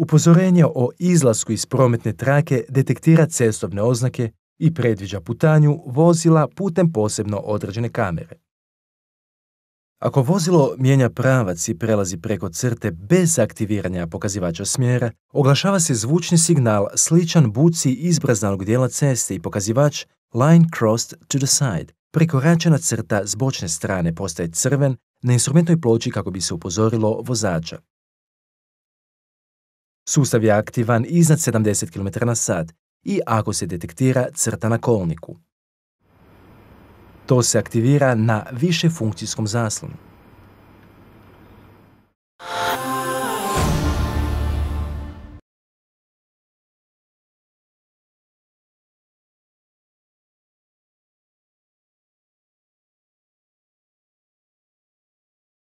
Upozorenje o izlasku iz prometne trake detektira cestovne oznake i predviđa putanju vozila putem posebno određene kamere. Ako vozilo mijenja pravac i prelazi preko crte bez aktiviranja pokazivača smjera, oglašava se zvučni signal sličan buci izbraznanog dijela ceste i pokazivač line crossed to the side. Prekoračena crta s bočne strane postaje crven na instrumentnoj ploči kako bi se upozorilo vozača. Sustav je aktivan iznad 70 km na sat i ako se detektira crta na kolniku. To se aktivira na višefunkcijskom zaslonu.